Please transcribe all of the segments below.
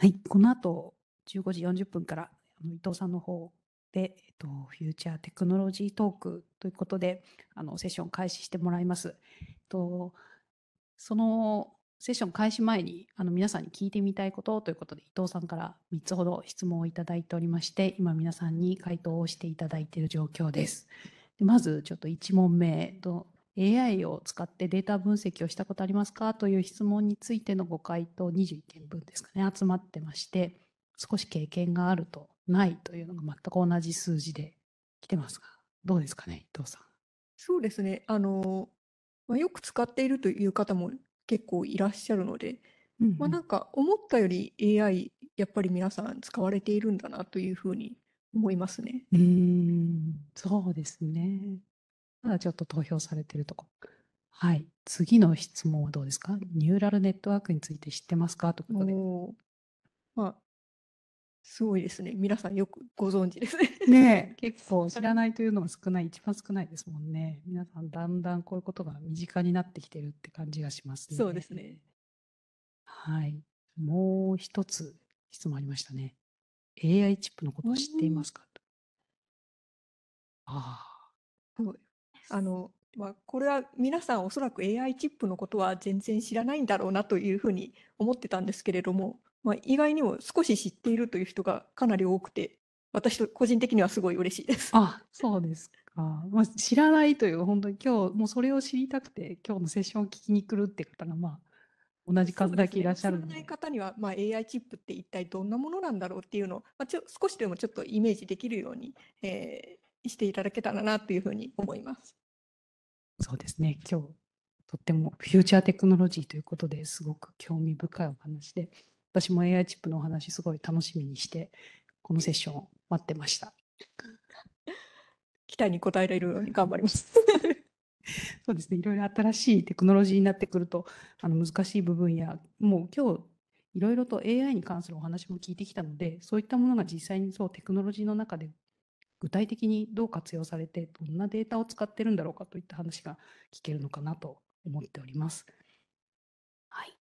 はい、この後15時40分から伊藤さんの方で、えっと、フューチャーテクノロジートークということであのセッション開始してもらいます。えっと、そのセッション開始前にあの皆さんに聞いてみたいことということで伊藤さんから3つほど質問をいただいておりまして今皆さんに回答をしていただいている状況です。でまずちょっと1問目ど AI を使ってデータ分析をしたことありますかという質問についてのご回答21件分ですかね、集まってまして、少し経験があるとないというのが全く同じ数字で来てますが、どうですかね、伊藤さん。そうですね。あの、まあ、よく使っているという方も結構いらっしゃるので、うんうん、まあ、なんか思ったより AI やっぱり皆さん使われているんだなというふうに思いますね。うん、そうですね。まだちょっと投票されてるとこ。はい。次の質問はどうですかニューラルネットワークについて知ってますかということで。まあ、すごいですね。皆さんよくご存知ですね。ね 結構知らないというのが少ない、一番少ないですもんね。皆さん、だんだんこういうことが身近になってきてるって感じがしますね。そうですね。はい。もう一つ質問ありましたね。AI チップのことを知っていますかと。ああ。あの、まあ、これは皆さんおそらく AI チップのことは全然知らないんだろうなというふうに思ってたんですけれども、まあ、意外にも少し知っているという人がかなり多くて、私と個人的にはすごい嬉しいです。あ、そうですか。まあ、知らないという、本当に今日、もうそれを知りたくて、今日のセッションを聞きに来るって方が、まあ、同じ数だけいらっしゃるので。でね、知らない方には、まあ、AI チップって一体どんなものなんだろうっていうのを、まあ、ちょ少しでもちょっとイメージできるように、えしていただけたらなというふうに思います。そうですね今日とってもフューチャーテクノロジーということですごく興味深いお話で私も AI チップのお話すごい楽しみにしてこのセッションを待ってました。期待に応えられるように頑張ります。そうですねいろいろ新しいテクノロジーになってくるとあの難しい部分やもう今日いろいろと AI に関するお話も聞いてきたのでそういったものが実際にそうテクノロジーの中で具体的にどう活用されて、どんなデータを使ってるんだろうかといった話が聞けるのかなと思っております。はい。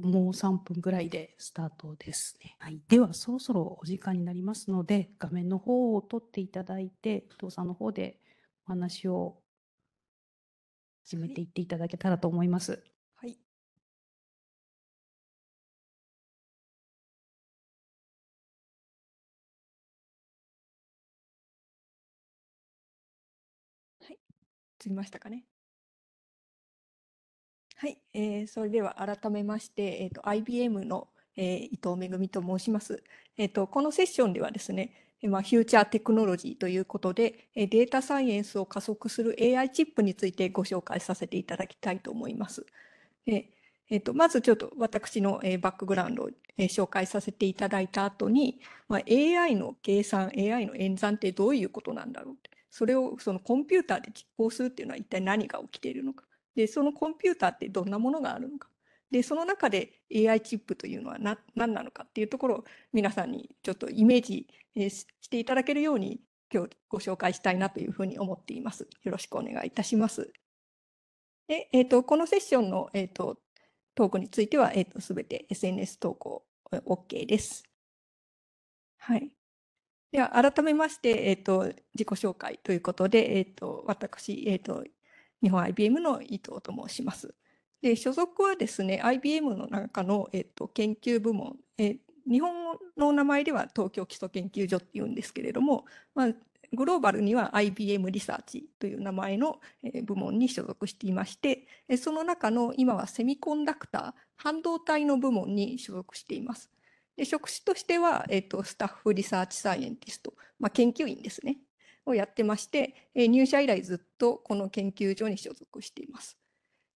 もう3分ぐらいでスタートですね。はい、では、そろそろお時間になりますので、画面の方を撮っていただいて、伊藤さんの方でお話を始めていっていただけたらと思います。映りましたかね。はい、えー、それでは改めまして、えーと、IBM の、えー、伊藤恵と申します、えーと。このセッションではですね、まあ、フューチャーテクノロジーということで、えデータサイエンスを加速する AI チップについてご紹介させていただきたいと思います。ええーと、とまずちょっと私の、えー、バックグラウンドを、えー、紹介させていただいた後に、まあ、AI の計算、AI の演算ってどういうことなんだろうってそれをそのコンピューターで実行するっていうのは一体何が起きているのかでそのコンピューターってどんなものがあるのかでその中で AI チップというのは何なのかっていうところを皆さんにちょっとイメージしていただけるように今日ご紹介したいなというふうに思っています。よろしくお願いいたします。でえーと、このセッションの、えーと、トークについては、えーと、と全て SNS 投稿 OK です。はい。では改めまして、えーと、自己紹介ということで、えーと、私、えーと、日本 IBM の伊藤と申します。で所属はですね IBM の中の、えーと、研究部門、えー、日本の名前では東京基礎研究所っていうんですけれども、まあ、グローバルには IBM リサーチという名前の部門に所属していまして、その中の今はセミコンダクター、半導体の部門に所属しています。で職種としては、えーと、スタッフリサーチサイエンティスト、まあ、研究員ですねをやってまして、えー、入社以来ずっとこの研究所に所属しています。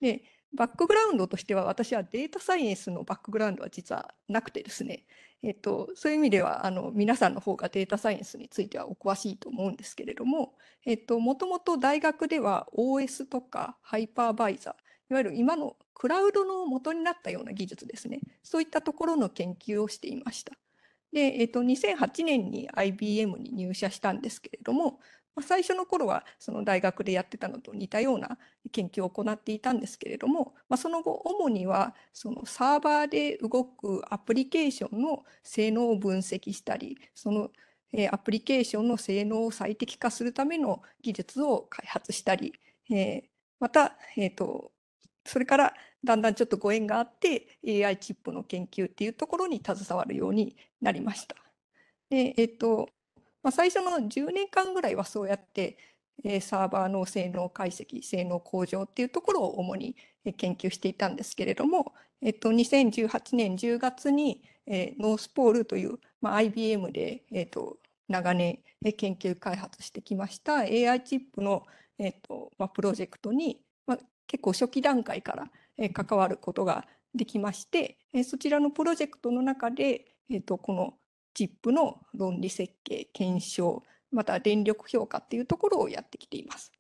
でバックグラウンドとしては私はデータサイエンスのバックグラウンドは実はなくてですね、えっと、そういう意味ではあの皆さんの方がデータサイエンスについてはお詳しいと思うんですけれども、えっと、もともと大学では OS とかハイパーバイザーいわゆる今のクラウドの元になったような技術ですね。そういったところの研究をしていました。で、えっと、2008年に IBM に入社したんですけれども、まあ、最初の頃はその大学でやってたのと似たような研究を行っていたんですけれども、まあ、その後主にはそのサーバーで動くアプリケーションの性能を分析したり、そのえアプリケーションの性能を最適化するための技術を開発したり、えまた、えーと、それからだんだんちょっとご縁があって AI チップの研究っていうところに携わるようになりました。でえっとまあ、最初の10年間ぐらいはそうやってサーバーの性能解析性能向上っていうところを主に研究していたんですけれども、えっと、2018年10月に、えー、ノースポールという、まあ、IBM で、えっと、長年研究開発してきました AI チップの、えっとまあ、プロジェクトに結構初期段階から関わることができまして、そちらのプロジェクトの中で、えー、とこの ZIP の論理設計、検証、また電力評価っていうところをやってきています。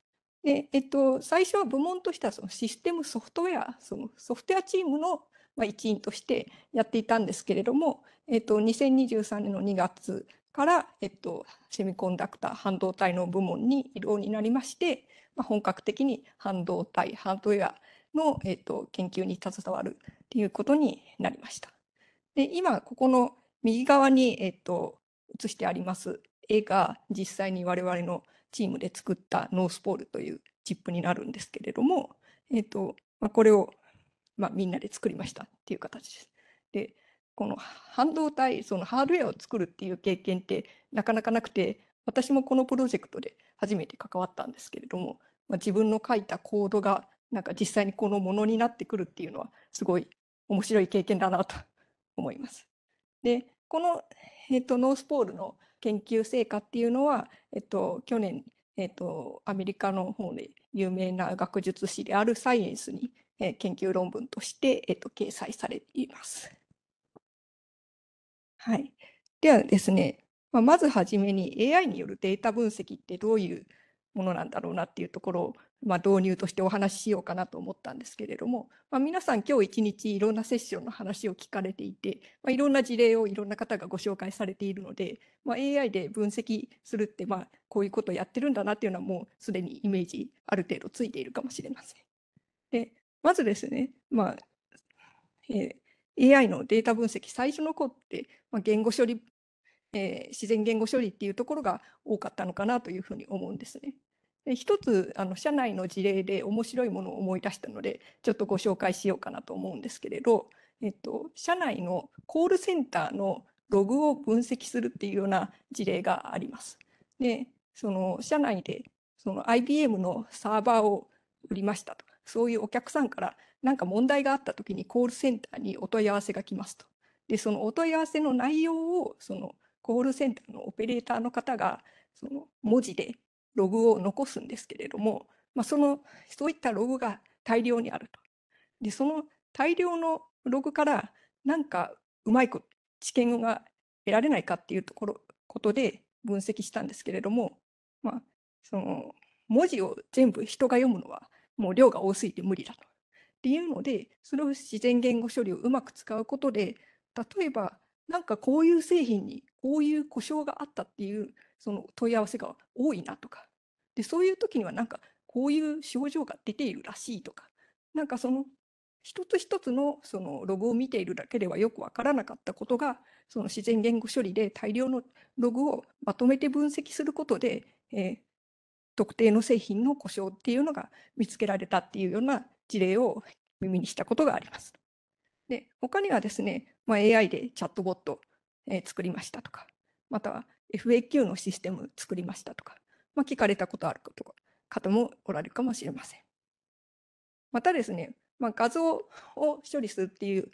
でえっと、最初は部門としてはそのシステムソフトウェア、そのソフトウェアチームの一員としてやっていたんですけれども、えっと、2023年の2月から、えっと、セミコンダクター半導体の部門に移動になりまして、まあ、本格的に半導体ハードウェアの、えっと、研究に携わるということになりました。で今ここの右側に、えっと、映してあります絵が実際に我々のチームで作ったノースポールというチップになるんですけれども、えっとまあ、これを、まあ、みんなで作りましたっていう形です。でこの半導体そのハードウェアを作るっていう経験ってなかなかなくて私もこのプロジェクトで初めて関わったんですけれども、まあ、自分の書いたコードがなんか実際にこのものになってくるっていうのはすごい面白い経験だなと思います。でこの、えーと、ノースポールの研究成果っていうのは、えっ、ー、と、去年、えっ、ー、と、アメリカの方で有名な学術誌であるサイエンスに、えー、研究論文として、えっと、掲載されています。はい、ではですねまあ、まずはじめに AI によるデータ分析ってどういうものなんだろうなっていうところを、まあ、導入としてお話ししようかなと思ったんですけれども、まあ、皆さん今日一日いろんなセッションの話を聞かれていて、まあ、いろんな事例をいろんな方がご紹介されているので、ま AI で分析するって、まあ、こういうことをやってるんだなっていうのはもうすでにイメージある程度ついているかもしれません。でまずですね、まあえー AI のデータ分析最初の子って、まあ、言語処理えー、自然言語処理っていうところが多かったのかなというふうに思うんですね。で一つあの社内の事例で面白いものを思い出したのでちょっとご紹介しようかなと思うんですけれど、えっと、社内のコールセンターのログを分析するっていうような事例があります。でその社内でその IBM のサーバーを売りましたとそういうお客さんから何か問題があった時にコールセンターにお問い合わせが来ますと。でそのお問い合わせの内容をそのコールセンターのオペレーターの方がその文字でログを残すんですけれども、まあ、そのそういったログが大量にあると。でその大量のログからなんかうまいこ知見が得られないかっていうところことで分析したんですけれども、まあ、その文字を全部人が読むのはもう量が多すぎて無理だと。っていうのでそれを自然言語処理をうまく使うことで例えば何かこういう製品にこういう故障があったっていうその問い合わせが多いなとかでそういう時にはなんかこういう症状が出ているらしいとかなんかその一つ一つのそのログを見ているだけではよくわからなかったことがその自然言語処理で大量のログをまとめて分析することで、えー、特定の製品の故障っていうのが見つけられたっていうような事例を耳にしたことがあります。で他にはですね、まあ、AI でチャットボットえ作りましたとか、または FAQ のシステム作りましたとか、まあ、聞かれたことあること方もおられるかもしれません。またですね、まあ、画像を処理するっていう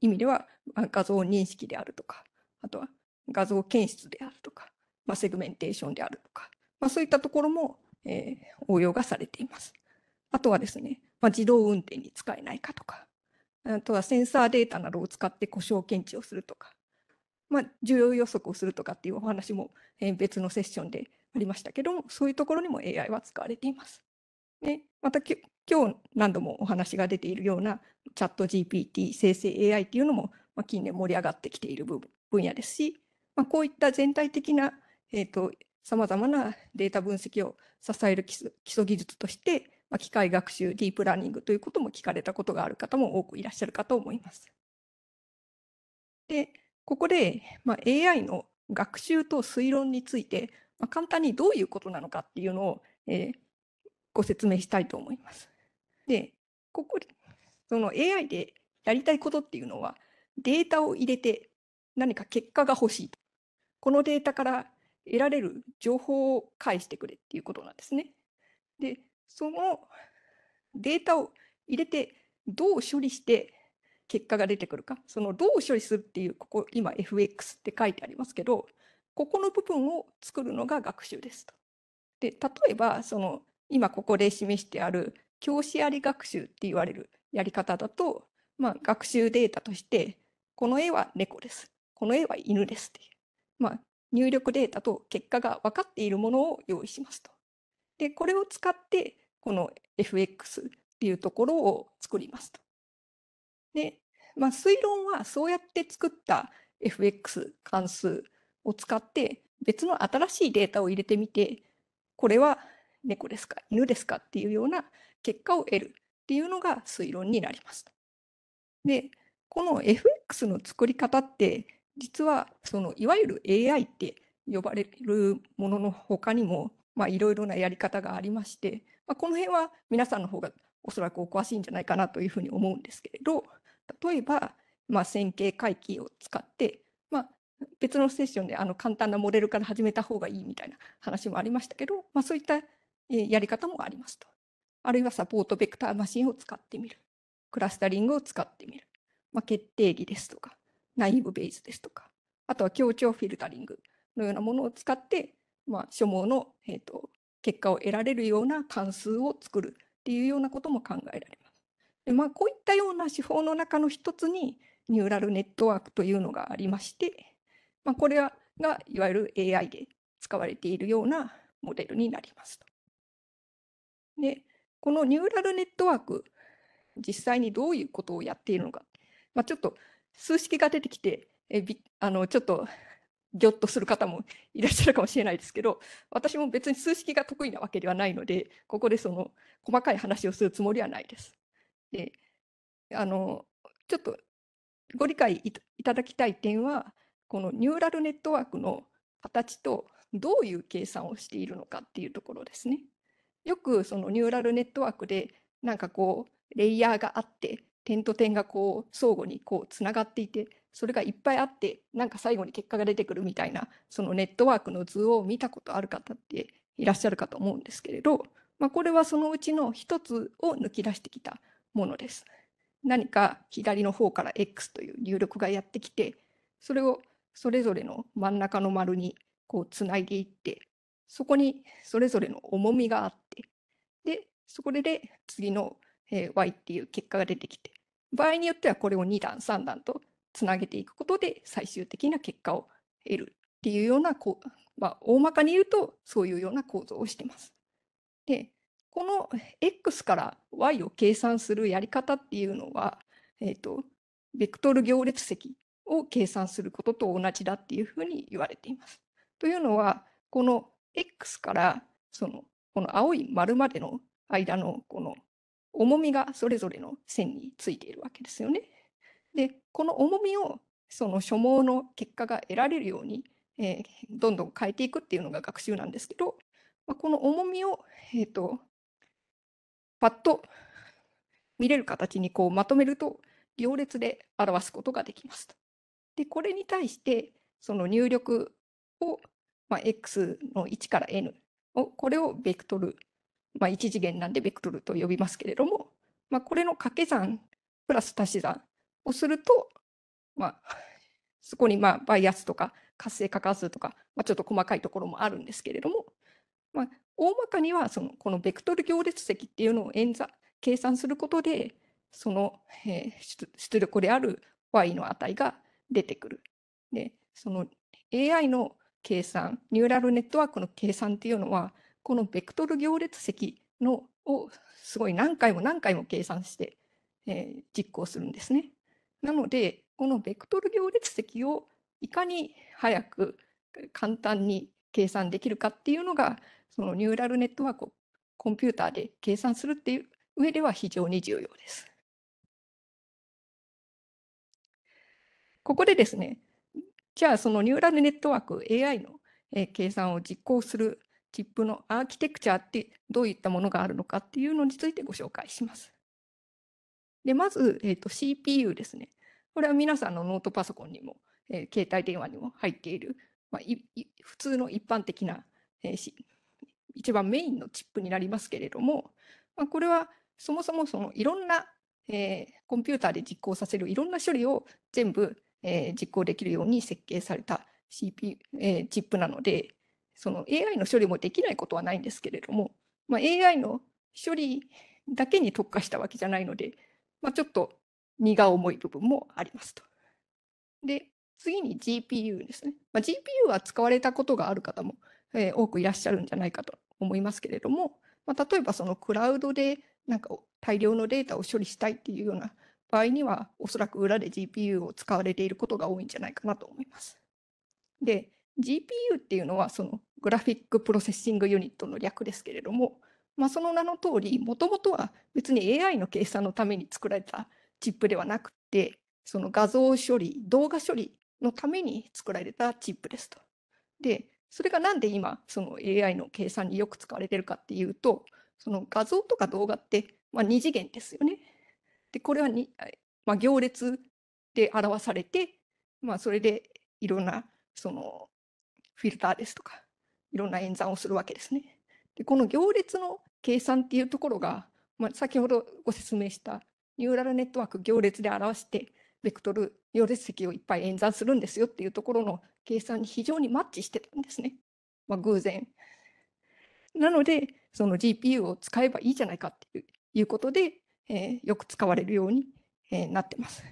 意味では、まあ、画像認識であるとか、あとは画像検出であるとか、まあ、セグメンテーションであるとか、まあ、そういったところも、えー、応用がされています。あとはですね、まあ、自動運転に使えないかとか、あとはセンサーデータなどを使って故障検知をするとか、まあ、重要予測をするとかっていうお話も別のセッションでありましたけども、そういうところにも AI は使われています。で、また今日何度もお話が出ているようなチャット GPT 生成 AI っていうのも、まあ、近年盛り上がってきている分野ですし、まあ、こういった全体的な、えーと、ま様々なデータ分析を支える基礎技術として、まあ、機械学習、ディープラーニングということも聞かれたことがある方も多くいらっしゃるかと思います。で、ここで、まあ、AI の学習と推論について、まあ、簡単にどういうことなのかっていうのを、えー、ご説明したいと思います。で、ここで、その AI でやりたいことっていうのは、データを入れて何か結果が欲しいと。このデータから得られる情報を返してくれっていうことなんですね。で、そのデータを入れてどう処理して結果が出てくるかそのどう処理するっていうここ今 FX って書いてありますけどここの部分を作るのが学習ですと。で例えばその今ここで示してある教師あり学習って言われるやり方だと、まあ、学習データとしてこの絵は猫ですこの絵は犬ですっていう、まあ、入力データと結果が分かっているものを用意しますと。でこれを使ってこの FX っていうところを作りますと。で、まあ、推論はそうやって作った FX 関数を使って別の新しいデータを入れてみてこれは猫ですか犬ですかっていうような結果を得るっていうのが推論になります。でこの FX の作り方って実はそのいわゆる AI って呼ばれるものの他にもいろいろなやり方がありまして、まあ、この辺は皆さんの方がおそらくお詳しいんじゃないかなというふうに思うんですけれど例えば、まあ、線形回帰を使って、まあ、別のセッションであの簡単なモデルから始めた方がいいみたいな話もありましたけど、まあ、そういったやり方もありますと。あるいはサポートベクターマシンを使ってみる。クラスタリングを使ってみる。まあ、決定義ですとか、ナイブベースですとか、あとは協調フィルタリングのようなものを使って、まあ、所望の、えーと、結果を得られるような関数を作るっていうようなことも考えられます。でまあ、こういったような手法の中の一つにニューラルネットワークというのがありまして、まあ、これがいわゆる AI で使われているようなモデルになりますと。でこのニューラルネットワーク実際にどういうことをやっているのか、まあ、ちょっと数式が出てきてえびあのちょっとぎょっとする方もいらっしゃるかもしれないですけど私も別に数式が得意なわけではないのでここでその細かい話をするつもりはないです。で、あの、ちょっとご理解いたいただきたい点は、このニューラルネットワークの形とどういう計算をしているのかっていうところですね。よくそのニューラルネットワークでなんかこうレイヤーがあって点と点がこう相互にこうつながっていてそれがいっぱいあってなんか最後に結果が出てくるみたいなそのネットワークの図を見たことある方っていらっしゃるかと思うんですけれど、まあ、これはそのうちの一つを抜き出してきたものです。何か左の方から X という入力がやってきて、それをそれぞれの真ん中の丸にこうつないでいって、そこにそれぞれの重みがあって、で、そこで次の Y っていう結果が出てきて、場合によってはこれを2段、3段とつなげていくことで最終的な結果を得るっていうようなこう、まあ、大まかに言うとそういうような構造をしてます。でこの x から y を計算するやり方っていうのは、えっ、ー、と、ベクトル行列積を計算することと同じだっていうふうに言われています。というのは、この x からそのこの青い丸までの間のこの重みがそれぞれの線についているわけですよね。で、この重みをその所望の結果が得られるように、えー、どんどん変えていくっていうのが学習なんですけど、まあ、この重みを、えーとパッと見れる形にこうまとめると行列で表すことができますでこれに対してその入力を、まあ、x の1から n をこれをベクトル、まあ、1次元なんでベクトルと呼びますけれども、まあ、これの掛け算プラス足し算をすると、まあ、そこにまあバイアスとか活性化関数とか、まあ、ちょっと細かいところもあるんですけれども、まあ、大まかにはそのこのベクトル行列積っていうのを演算計算することでその、えー、出力である y の値が出てくる。でその AI の計算ニューラルネットワークの計算っていうのはこのベクトル行列積のをすごい何回も何回も計算して、えー、実行するんですね。なのでこのベクトル行列積をいかに早く簡単に計算できるかっていうのがそのニューラルネットワークをコンピューターで計算するっていう上では非常に重要です。ここでですね、じゃあそのニューラルネットワーク AI の計算を実行するチップのアーキテクチャってどういったものがあるのかっていうのについてご紹介します。でまず、えーと、CPU ですね。これは皆さんのノートパソコンにも、えー、携帯電話にも入っている、まあ、普通の一般的な、えー、一番メインのチップになりますけれども、まあ、これはそもそもそのいろんな、えー、コンピューターで実行させるいろんな処理を全部、えー、実行できるように設計された c p えー、チップなので、その AI の処理もできないことはないんですけれども、まあ、AI の処理だけに特化したわけじゃないので、まあ、ちょっと荷が重い部分もありますと。で、次に GPU ですね。まあ、GPU は使われたことがある方もえー、多くいらっしゃるんじゃないかと思いますけれども、まあ、例えばそのクラウドでなんか大量のデータを処理したいっていうような場合には、おそらく裏で GPU を使われていることが多いんじゃないかなと思います。で、GPU っていうのはそのグラフィックプロセッシングユニットの略ですけれども、まあ、その名の通り、もともとは別に AI の計算のために作られたチップではなくて、その画像処理、動画処理のために作られたチップですと。で、それがなんで今その AI の計算によく使われてるかっていうとその画像とか動画って、まあ、2次元ですよね。でこれはに、まあ、行列で表されて、まあ、それでいろんなそのフィルターですとかいろんな演算をするわけですね。でこの行列の計算っていうところが、まあ、先ほどご説明したニューラルネットワーク行列で表してベクトル行列席をいっぱい演算するんですよっていうところの計算に非常にマッチしてたんですね。まあ、偶然。なので、その GPU を使えばいいじゃないかっていうことで、えー、よく使われるように、えー、なってます。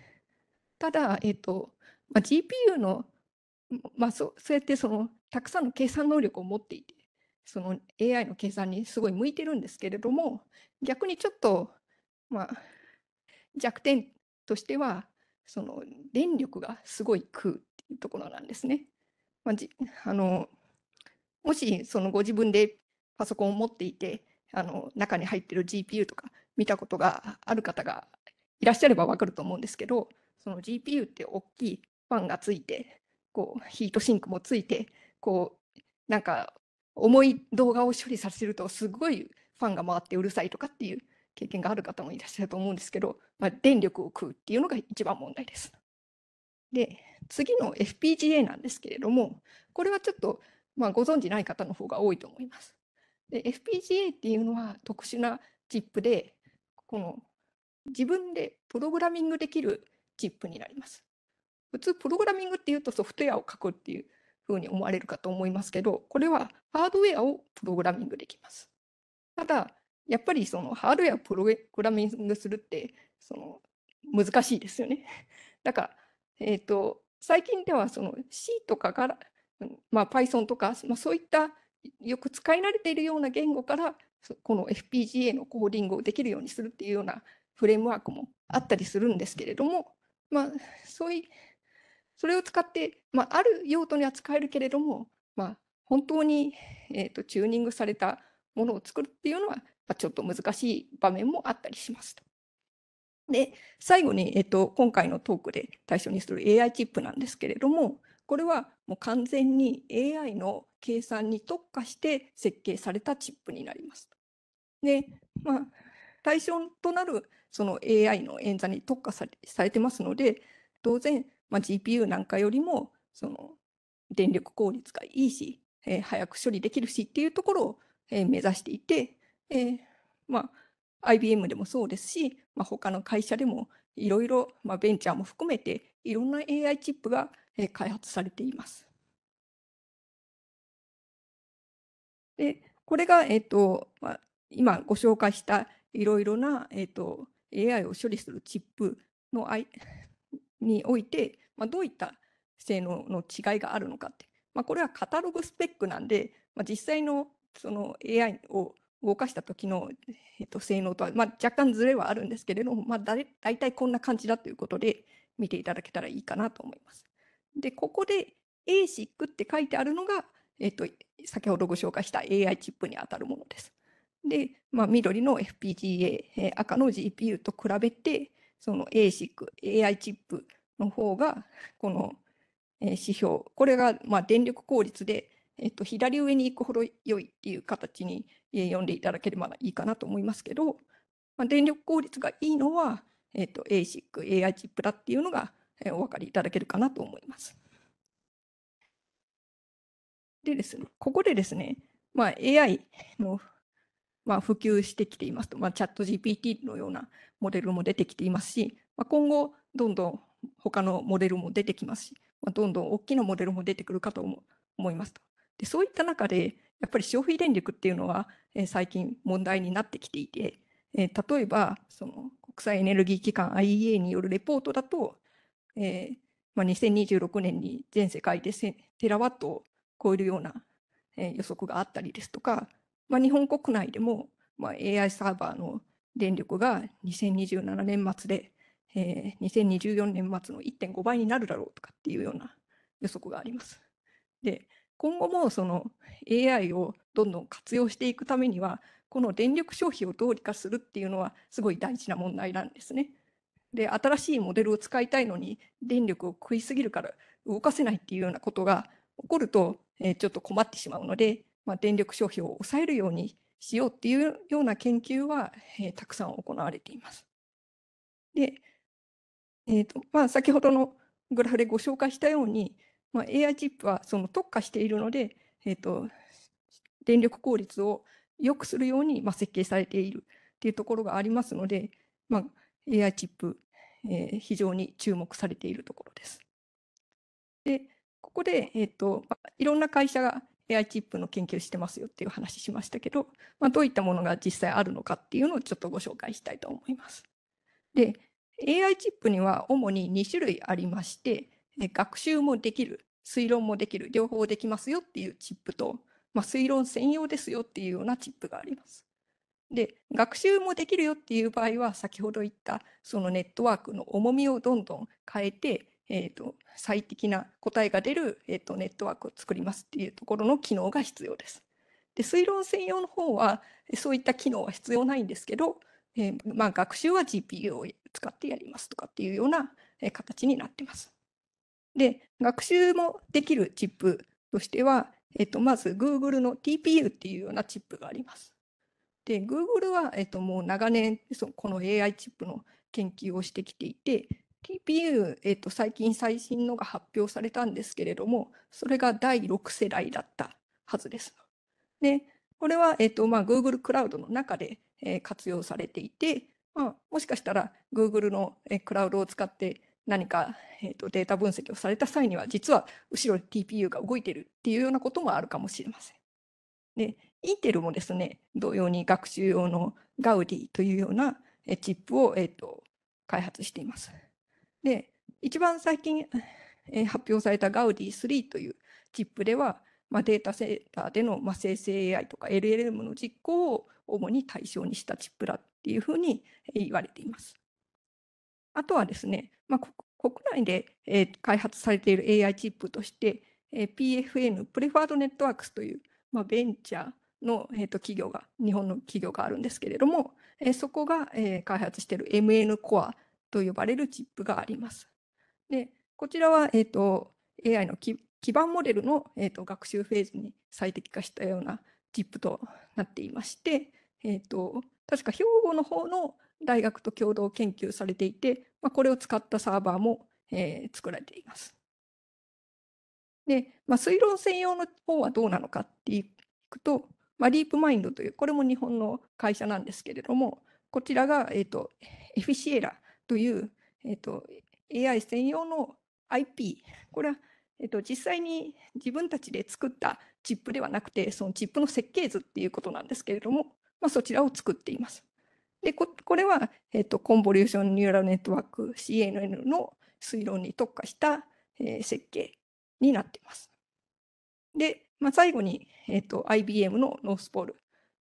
ただ、えーとまあ、GPU の、まあそ、そうやってそのたくさんの計算能力を持っていて、その AI の計算にすごい向いてるんですけれども、逆にちょっと、まあ、弱点としては、その電力がすごい食うっていうところなんですね。まあ、じ あのもしそのご自分でパソコンを持っていてあの中に入ってる GPU とか見たことがある方がいらっしゃれば分かると思うんですけどその GPU って大きいファンがついてこうヒートシンクもついてこうなんか重い動画を処理させるとすごいファンが回ってうるさいとかっていう経験がある方もいらっしゃると思うんですけどまあ、電力を食うっていうのが一番問題です。で次の FPGA なんですけれどもこれはちょっと、まあ、ご存じない方の方が多いと思います。で FPGA っていうのは特殊なチップでこの自分でプログラミングできるチップになります。普通プログラミングっていうとソフトウェアを書くっていうふうに思われるかと思いますけどこれはハードウェアをプログラミングできます。ただやっぱりそのハードウェアプログラミングするってその難しいですよね。だから、えーと、最近ではその C とかから、まあ、Python とか、まあ、そういったよく使い慣れているような言語からこの FPGA のコーディングをできるようにするっていうようなフレームワークもあったりするんですけれども、まあ、そういうそれを使って、まあ、ある用途には使えるけれども、まあ、本当に、えーとチューニングされたものを作るっていうのはまあ、ちょっと難しい場面もあったりしますと。で、最後に、えっと、今回のトークで対象にする AI チップなんですけれども、これはもう完全に AI の計算に特化して設計されたチップになります。で、まあ、対象となるその AI の演算に特化されされてますので、当然、まあ、GPU なんかよりもその電力効率がいいし、えー、早く処理できるしっていうところを、えー、目指していて、えー、まあ、IBM でもそうですし、まあ、他の会社でもいろいろ、まあ、ベンチャーも含めていろんな AI チップが、えー、開発されています。でこれが、えーとまあ、今ご紹介したいろいろな、えーと、AI を処理するチップのあい において、まあ、どういった性能の違いがあるのかって、まあ、これはカタログスペックなんで、まあ、実際のその AI を動かした時の、えー、と性能とは、まあ、若干ずれはあるんですけれども、まあ、だ大体こんな感じだということで見ていただけたらいいかなと思います。で、ここで ASIC って書いてあるのが、えー、と、先ほどご紹介した AI チップに当たるものです。で、まあ、緑の FPGA、えー、赤の GPU と比べて、その ASIC、AI チップの方が、この、えー、指標、これが、まあ、電力効率でえっと、左上に行くほど良いっていう形に読んでいただければいいかなと思いますけど、まあ、電力効率がいいのは、えっと、ASIC、AI チップだっていうのがお分かりいただけるかなと思います。でですね、ここでですね、まあ、AI の、まあ、普及してきていますと、まあ、チャット GPT のようなモデルも出てきていますし、まあ、今後どんどん他のモデルも出てきますし、まあ、どんどん大きなモデルも出てくるかと思いますと。でそういった中でやっぱり消費電力っていうのは、えー、最近問題になってきていて、えー、例えばその国際エネルギー機関 IEA によるレポートだと、えーまあ、2026年に全世界でテラワットを超えるような、えー、予測があったりですとか、まあ、日本国内でも、まあ、AI サーバーの電力が2027年末で、えー、2024年末の1.5倍になるだろうとかっていうような予測があります。で今後もその AI をどんどん活用していくためにはこの電力消費をどうにかするっていうのはすごい大事な問題なんですね。で新しいモデルを使いたいのに電力を食いすぎるから動かせないっていうようなことが起こると、えー、ちょっと困ってしまうので、まあ、電力消費を抑えるようにしようっていうような研究は、えー、たくさん行われています。で、えーとまあ、先ほどのグラフでご紹介したようにまあ、AI チップはその特化しているので、えーと、電力効率を良くするように、まあ、設計されているというところがありますので、まあ、AI チップ、えー、非常に注目されているところです。でここで、えーとまあ、いろんな会社が AI チップの研究してますよっていう話しましたけど、まあ、どういったものが実際あるのかっていうのをちょっとご紹介したいと思います。で AI チップには主に2種類ありまして学習もできる、推論もできる、両方できますよっていうチップと、まあ、推論専用ですよっていうようなチップがあります。で、学習もできるよっていう場合は、先ほど言ったそのネットワークの重みをどんどん変えて、えーと、最適な答えが出る、えーとネットワークを作りますっていうところの機能が必要です。で推論専用の方はそういった機能は必要ないんですけど、えー、まあ、学習は GPU を使ってやりますとかっていうような形になってます。で、学習もできるチップとしては、えっと、まず Google の TPU っていうようなチップがあります。で、Google は、えっと、もう長年そ、この AI チップの研究をしてきていて、TPU、えっと、最近最新のが発表されたんですけれども、それが第6世代だったはずです。で、これは、えっとまあ、Google クラウドの中で、えー、活用されていて、まあ、もしかしたら Google の、えクラウドを使って何か、えーと、データ分析をされた際には、実は後ろで TPU が動いてるっていうようなこともあるかもしれません。で、インテルもですね、同様に学習用のガウディというようなチップを、えーと、と開発しています。で、一番最近、えー、発表されたガウディ3というチップでは、まあ、データセンターでの、まあ、生成 AI とか LLM の実行を主に対象にしたチップだっていうふうに言われています。あとはですね、まあ、国内で、えー、開発されている AI チップとして、えー、PFN、プレファードネットワークスという、まあ、ベンチャーの、えー、と企業が、日本の企業があるんですけれども、えー、そこが、えー、開発している MN コアと呼ばれるチップがあります。でこちらは、えーと、AI の基盤モデルの、えーと、学習フェーズに最適化したようなチップとなっていまして、えーと確か兵庫の方の大学と共同研究されていて、まあ、これを使ったサーバーも、えー、作られています。で、まあ、推論専用の方はどうなのかっていくと、まあ、デープマインドという、これも日本の会社なんですけれども、こちらが、えーと、とエフィシエラという、えーと、AI 専用の IP、これは、えーと、と実際に自分たちで作ったチップではなくて、そのチップの設計図っていうことなんですけれども、まあ、そちらを作っています。でこれは、えーと、コンボリューションニューラルネットワーク CNN の推論に特化した、えー、設計になっています。で、まあ、最後に、えーと、IBM のノースポール。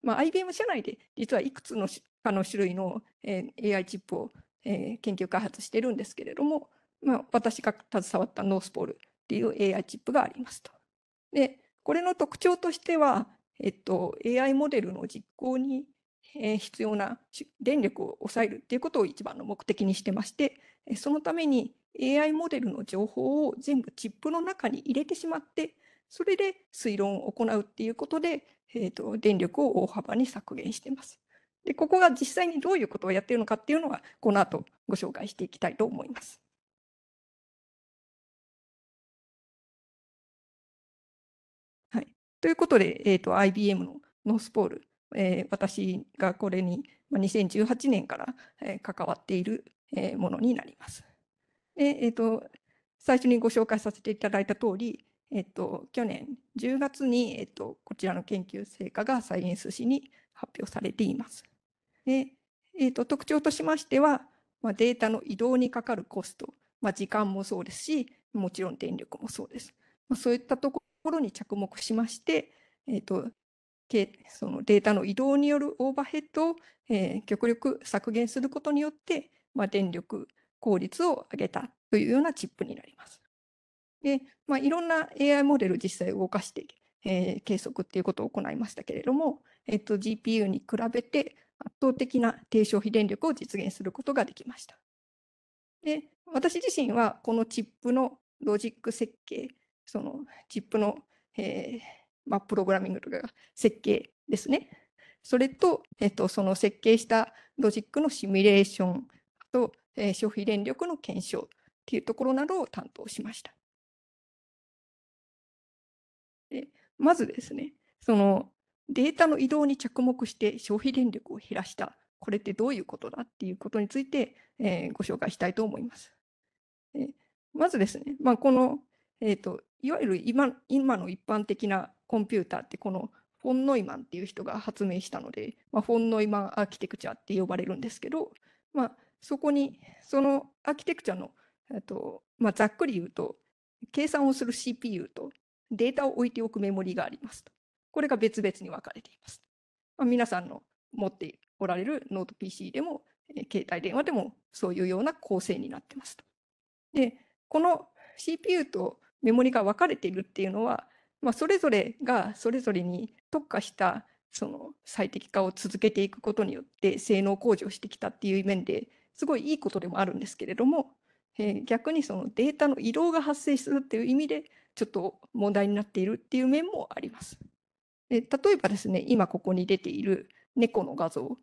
まあ、IBM 社内で実はいくつのかの種類の、えー、AI チップを、えー、研究開発してるんですけれども、まあ、私が携わったノースポールっていう AI チップがありますと。で、これの特徴としては、えっと、AI モデルの実行に必要な電力を抑えるっていうことを一番の目的にしてましてそのために AI モデルの情報を全部チップの中に入れてしまってそれで推論を行うっていうことで、えーと、電力を大幅に削減しています。でここが実際にどういうことをやっているのかっていうのはこの後ご紹介していきたいと思います。はい、ということで、えーと IBM のノースポールえー、私がこれに2018年から、えー、関わっている、えー、ものになります。でえーと、最初にご紹介させていただいた通り、えー去年10月に、えーとこちらの研究成果がサイエンス誌に発表されています。でえー、と特徴としましては、まあ、データの移動にかかるコスト、まあ、時間もそうですしもちろん電力もそうです。まあ、そういったところに着目しまして、えー、とそのデータの移動によるオーバーヘッドを、えー、極力削減することによって、まあ、電力効率を上げたというようなチップになります。でまあ、いろんな AI モデルを実際動かして、えー、計測ということを行いましたけれども、えっと、GPU に比べて圧倒的な低消費電力を実現することができました。で私自身はこのチップのロジック設計そのチップの、えー、まあ、プログラミングとか設計ですね。それと、えっと、その設計したロジックのシミュレーションと、えー、消費電力の検証っていうところなどを担当しました。でまずですね、そのデータの移動に着目して消費電力を減らした、これってどういうことだっていうことについて、えー、ご紹介したいと思います。えまずですね、まあ、この、えーといわゆる今今の一般的なコンピューターってこのフォン・ノイマンっていう人が発明したので、まあ、フォン・ノイマンアーキテクチャって呼ばれるんですけど、まあ、そこにそのアーキテクチャの、とまあ、ざっくり言うと計算をする CPU とデータを置いておくメモリがありますと。これが別々に分かれています。まあ、皆さんの持っておられるノート PC でも、えー、携帯電話でもそういうような構成になってますと。で、この CPU とメモリが分かれているっていうのは、まあ、それぞれがそれぞれに特化したその最適化を続けていくことによって性能向上してきたっていう面ですごいいいことでもあるんですけれども、えー、逆にそのデータの移動が発生するっていう意味でちょっと問題になっているっていう面もあります。で例えばですね今ここに出ている猫の画像、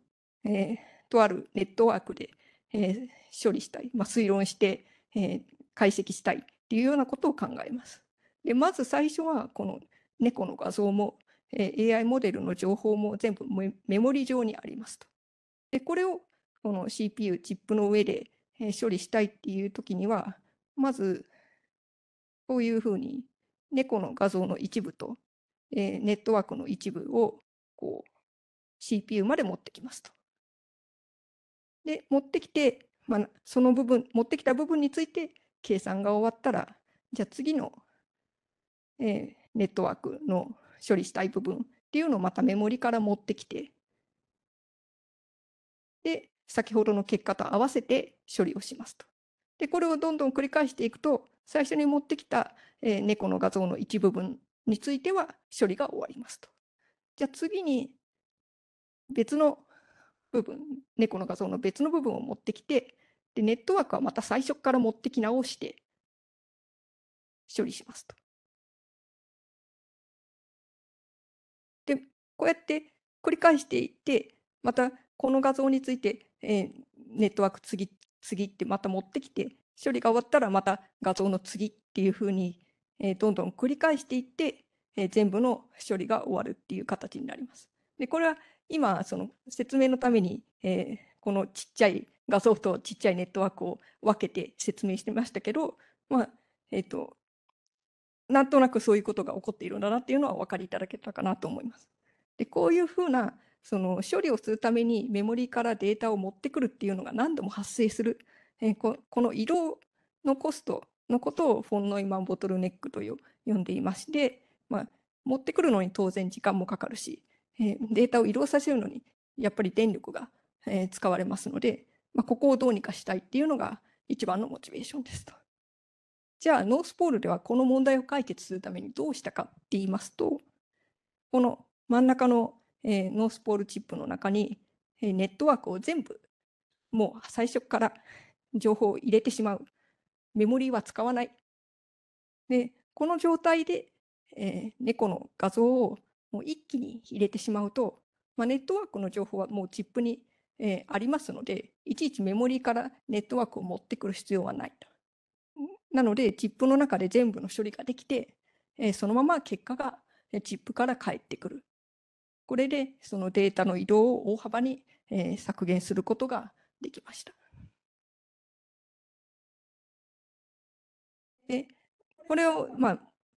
えー、とあるネットワークで、えー、処理したい、まあ、推論して、えー、解析したいっていうようなことを考えます。でまず最初はこの猫の画像も、え AI モデルの情報も全部メモリ上にありますと。でこれをこの CPU チップの上で、え処理したいっていう時にはまずこういうふうに猫の画像の一部と、えネットワークの一部をこう CPU まで持ってきますと。で持ってきて、まあ、その部分持ってきた部分について計算が終わったらじゃあ次のえネットワークの処理したい部分っていうのをまたメモリから持ってきて、で、先ほどの結果と合わせて処理をしますと。で、これをどんどん繰り返していくと、最初に持ってきた、えー、猫の画像の一部分については処理が終わりますと。じゃあ次に別の部分、猫の画像の別の部分を持ってきて、でネットワークはまた最初から持ってき直して処理しますと。こうやって繰り返していってまたこの画像について、えー、ネットワーク次次ってまた持ってきて処理が終わったらまた画像の次っていうふうに、えー、どんどん繰り返していって、えー、全部の処理が終わるっていう形になります。でこれは今その説明のために、えこのちっちゃい画像とちっちゃいネットワークを分けて説明してましたけど、まあえーと、となんとなくそういうことが起こっているんだなっていうのはお分かりいただけたかなと思います。でこういうふうなその処理をするためにメモリからデータを持ってくるっていうのが何度も発生する、えー、ここの移動のコストのことをフォンノイマンボトルネックと呼んでいまして、まあ、持ってくるのに当然時間もかかるし、えー、データを移動させるのにやっぱり電力が、えー、使われますので、まあ、ここをどうにかしたいっていうのが一番のモチベーションですと。じゃあノースポールではこの問題を解決するためにどうしたかって言いますとこの真ん中の、えー、ノースポールチップの中に、えー、ネットワークを全部もう最初から情報を入れてしまうメモリーは使わないでこの状態で、えー、猫の画像をもう一気に入れてしまうと、まあ、ネットワークの情報はもうチップに、えー、ありますのでいちいちメモリーからネットワークを持ってくる必要はないなのでチップの中で全部の処理ができて、えー、そのまま結果がチップから返ってくるこれでそのデータの移動を大幅に、え削減することができました。でこれを、まあ、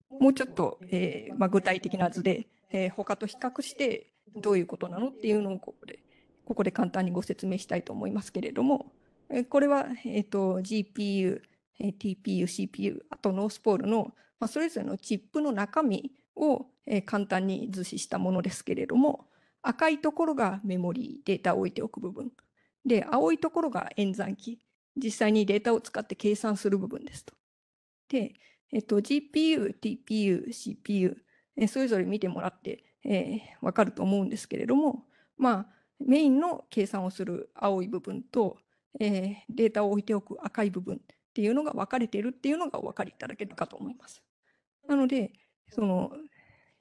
もうちょっと、えーまあ、具体的な図で、えー、他と比較してどういうことなのっていうのをここでここで簡単にご説明したいと思いますけれども、えー、これは、えーと、と GPU、えー、TPU、CPU、あとノースポールの、まあ、それぞれのチップの中身を、え簡単に図示したものですけれども、赤いところがメモリー、データを置いておく部分。で、青いところが演算機。実際にデータを使って計算する部分ですと。で、えっと、GPU、TPU、CPU、えそれぞれ見てもらって、えー、わかると思うんですけれども、まあ、メインの計算をする青い部分と、えー、データを置いておく赤い部分っていうのが分かれているっていうのがお分かりいただけるかと思います。なので、その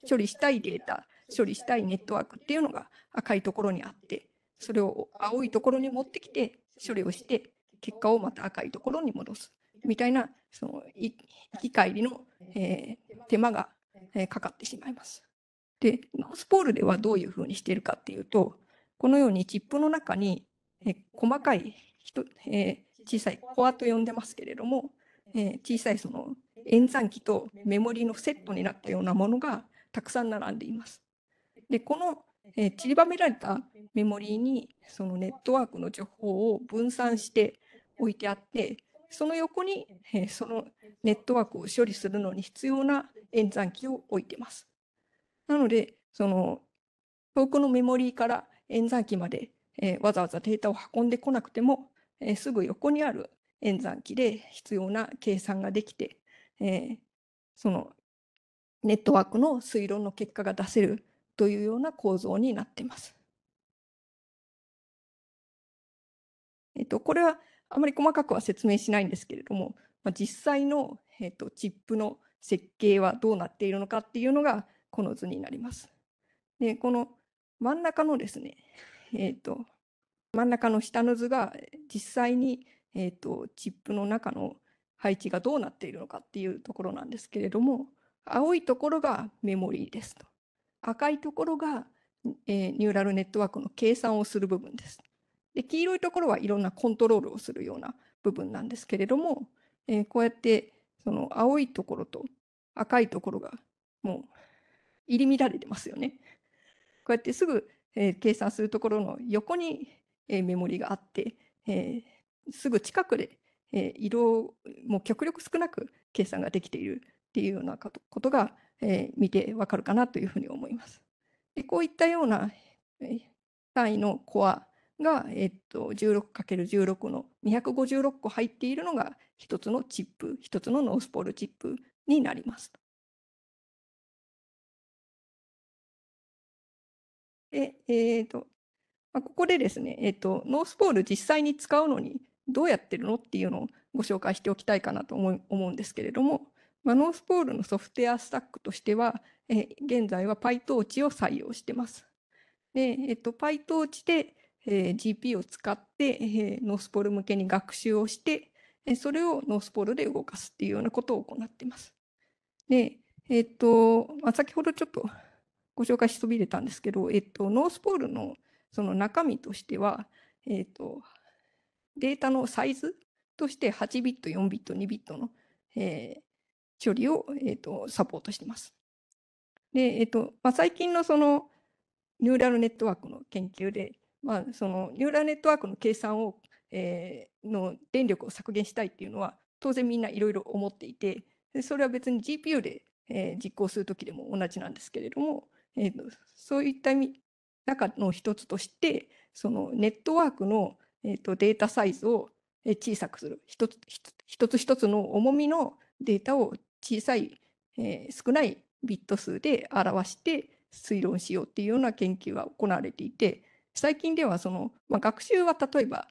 処理したいデータ、処理したいネットワークっていうのが赤いところにあって、それを青いところに持ってきて、処理をして、結果をまた赤いところに戻す。みたいな、その、行き帰りの、えー、手間が、えー、かかってしまいます。で、ノースポールではどういうふうにしているかっていうと、このようにチップの中に、えー、細かいええ小さいコアと呼んでますけれども、え小さいその演算機とメモリのセットになったようなものがたくさん並んでいます。でこの、えー、散りばめられたメモリーにそのネットワークの情報を分散して置いてあってその横に、えー、そのネットワークを処理するのに必要な演算機を置いてます。なのでその遠くのメモリーから演算機まで、えー、わざわざデータを運んでこなくても、えー、すぐ横にある演算機で必要な計算ができて、えー、そのネットワークの推論の結果が出せるというような構造になっています。えっと、これはあまり細かくは説明しないんですけれども、まあ、実際の、えっと、チップの設計はどうなっているのかっていうのがこの図になります。でこの真ん中のですね、えっと、真ん中の下の図が実際に、えっと、チップの中の配置がどうなっているのかっていうところなんですけれども、青いところがメモリーですと。赤いところが、えー、ニューラルネットワークの計算をする部分です。で黄色いところはいろんなコントロールをするような部分なんですけれども、えー、こうやってその青いところと赤いところがもう入り乱れてますよね。こうやってすぐ、えー、計算するところの横に、えー、メモリがあって、えー、すぐ近くで、えー、色も極力少なく計算ができているっていうようなことが、えー、見てわかるかなというふうに思います。でこういったような、えー、単位のコアが、えっと、16×16 の256個入っているのが一つのチップ一つのノースポールチップになります。でえーとまあ、ここでですね、えーと、ノースポール実際に使うのにどうやってるのっていうのをご紹介しておきたいかなと思う思うんですけれども、ノースポールのソフトウェアスタックとしては、え現在は PyTorch を採用しています。で、えっと、PyTorch で、えー、GP を使って、えー、ノースポール向けに学習をして、えー、それをノースポールで動かすっていうようなことを行っています。で、えっと、まあ、先ほどちょっとご紹介しそびれたんですけど、えっと、ノースポールのその中身としては、えっと、データのサイズとして8ビット、4ビット、2ビットの、えー、処理を、えーと、サポートしてます。で、えーとまあ、最近のそのニューラルネットワークの研究で、まあ、そのニューラルネットワークの計算を、えー、の電力を削減したいっていうのは当然みんないろいろ思っていてそれは別に GPU で、えー、実行する時でも同じなんですけれども、えーと、そういった中の一つとしてそのネットワークの、えーと、とデータサイズを小さくする一つ一つ一つの重みのデータを小さい、えー、少ないビット数で表して推論しようっていうような研究が行われていて最近ではその、まあ、学習は例えば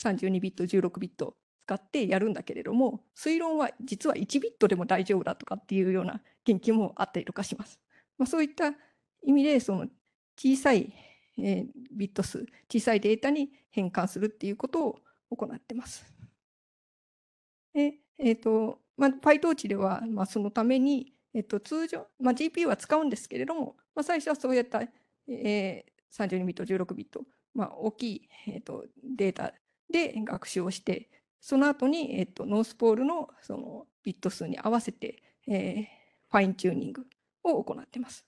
32ビット16ビット使ってやるんだけれども推論は実は1ビットでも大丈夫だとかっていうような研究もあったりとかします。まあ、そういった意味でその小さい、えー、ビット数小さいデータに変換するっていうことを行ってます。でえーとまあ、PyTorch では、まあ、そのために、えっと、通常、まあ、GPU は使うんですけれども、まあ、最初はそういった、えー、32ビット、16ビット、まあ、大きい、えっと、データで学習をして、その後に、えっと、ノースポールのそのビット数に合わせて、えー、ファインチューニングを行っています。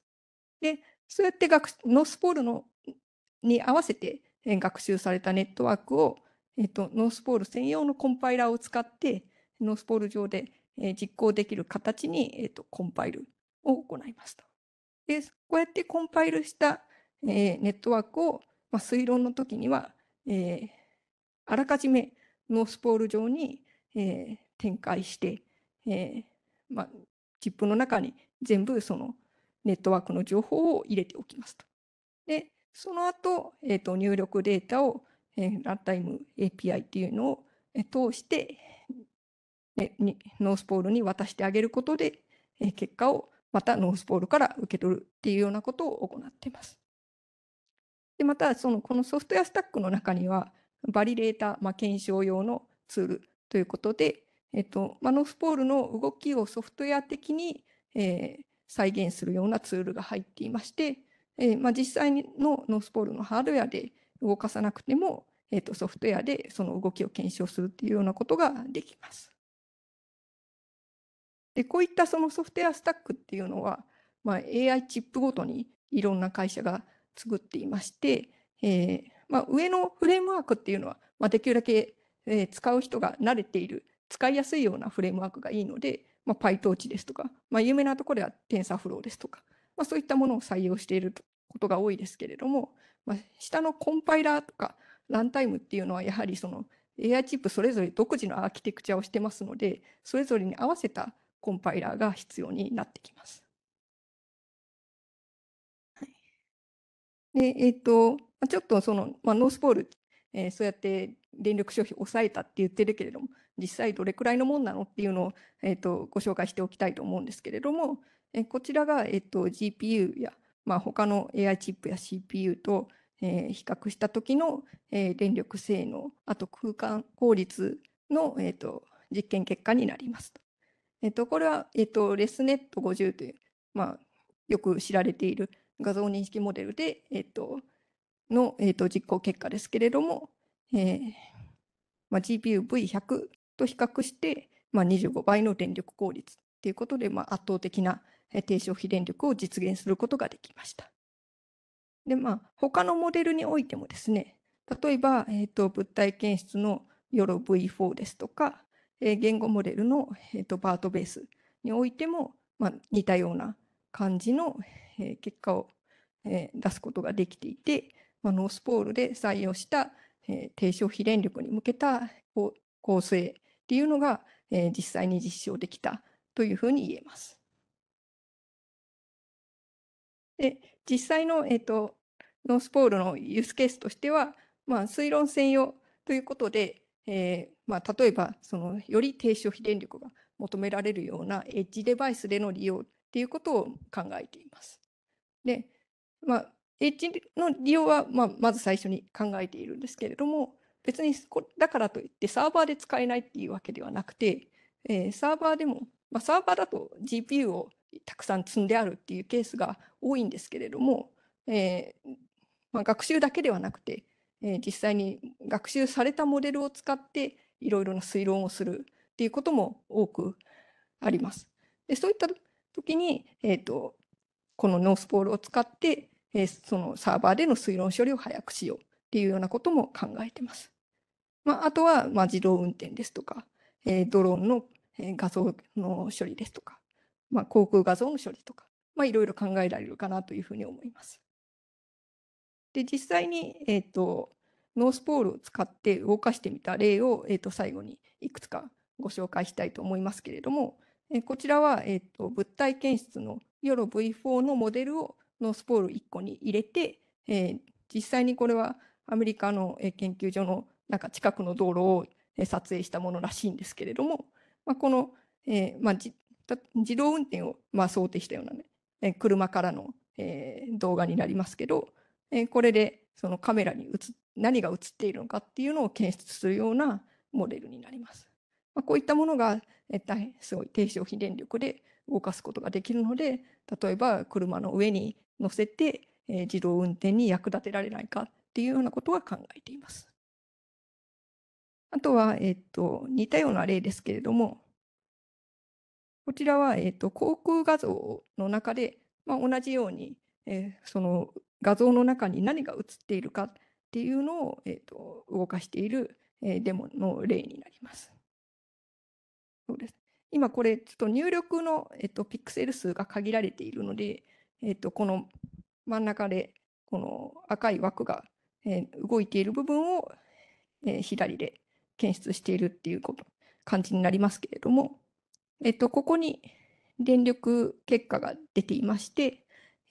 で、そうやって学ノースポールのに合わせて学習されたネットワークを、えっと、ノースポール専用のコンパイラーを使って、ノースポール上でえ実行できる形に、えーと、コンパイルを行いますと。でこうやってコンパイルした、えネットワークを、まあ、推論の時には、えあらかじめノースポール上に、え展開して、えまあ、ZIP の中に全部そのネットワークの情報を入れておきますと。でその後、えーと、入力データを、えー、ランタイム API っていうのを、通して、にノースポールに渡してあげることで、え結果をまたノースポールから受け取るっていうようなことを行っています。でまたそのこのソフトウェアスタックの中にはバリレーター、まあ、検証用のツールということで、えっとまあ、ノースポールの動きをソフトウェア的に、えー、再現するようなツールが入っていまして、えーまあ、実際のノースポールのハードウェアで動かさなくても、えー、とソフトウェアでその動きを検証するっていうようなことができます。でこういったそのソフトウェアスタックっていうのは、まあ、AI チップごとにいろんな会社が作っていまして、えーまあ、上のフレームワークっていうのは、まあ、できるだけ、えー、使う人が慣れている使いやすいようなフレームワークがいいので、まあ、PyTorch ですとか、まあ、有名なところでは TensorFlow ですとか、まあ、そういったものを採用していることが多いですけれども、まあ、下のコンパイラーとかランタイムっていうのはやはりその AI チップそれぞれ独自のアーキテクチャをしてますのでそれぞれに合わせたコンパイラーが必要になってきます。で、えっ、ー、と、ちょっとその、まあ、ノースポール、えー、そうやって電力消費抑えたって言ってるけれども、実際どれくらいのもんなのっていうのを、えーと、ご紹介しておきたいと思うんですけれども、えー、こちらが、えーと、GPU や、まあ、他の AI チップや CPU と、えー、比較した時の、えー、電力性能、あと空間効率の、えーと、実験結果になりますえっと、これは、えっと、レスネット50という、まあ、よく知られている画像認識モデルで、えっと、の、えっと、実行結果ですけれども、えーまあ、GPU-V100 と比較して、まあ、25倍の電力効率ということで、まあ、圧倒的な低消費電力を実現することができました。で、まあ、他のモデルにおいてもですね、例えば、えっと、物体検出のヨロ v 4ですとか、え言語モデルの、えー、とバートベースにおいても、まあ、似たような感じの、え結果を、え出すことができていて、まあ、ノースポールで採用した、え低消費電力に向けた構成っていうのが、え実際に実証できたというふうに言えます。で実際の、えーとノースポールのユースケースとしては、まあ、推論専用ということで、えー、まあ、例えばそのより低消費電力が求められるようなエッジデバイスでの利用っていうことを考えています。で、まあ、エッジの利用は、まあ、まず最初に考えているんですけれども別にだからといってサーバーで使えないっていうわけではなくて、えー、サーバーでも、まあ、サーバーだと GPU をたくさん積んであるっていうケースが多いんですけれども、えー、まあ、学習だけではなくてえー、実際に学習されたモデルを使っていろいろな推論をするっていうことも多くあります。でそういった時に、えーと、このノースポールを使って、えー、そのサーバーでの推論処理を早くしようっていうようなことも考えてます。まあ、あとは、まあ、自動運転ですとか、えー、ドローンの画像の処理ですとか、まあ、航空画像の処理とか、まあ、いろいろ考えられるかなというふうに思います。で実際に、えーと、ノースポールを使って動かしてみた例を、えーと、最後にいくつかご紹介したいと思いますけれども、えー、こちらは、えーと、物体検出のヨロ v 4のモデルをノースポール1個に入れて、えー、実際にこれはアメリカの研究所のなんか近くの道路を撮影したものらしいんですけれども、まあ、この、えーまあ、自動運転をまあ想定したようなね車からの、え動画になりますけど、えこれでそのカメラに映何が映っているのかっていうのを検出するようなモデルになります。まあ、こういったものが、えー、すごい低消費電力で動かすことができるので例えば車の上に乗せて、えー、自動運転に役立てられないかっていうようなことは考えています。あとは、えっ、ー、と、似たような例ですけれども、こちらは、えっ、ー、と、航空画像の中で、まあ、同じようにえー、その画像の中に何が映っているかっていうのを、えーと、動かしている、えー、デモの例になります。そうです今これちょっと入力の、えーと、ピクセル数が限られているので、えーと、この真ん中でこの赤い枠が、えー、動いている部分を、えー、左で検出しているっていうこと感じになりますけれども、えっと、ここに電力結果が出ていまして、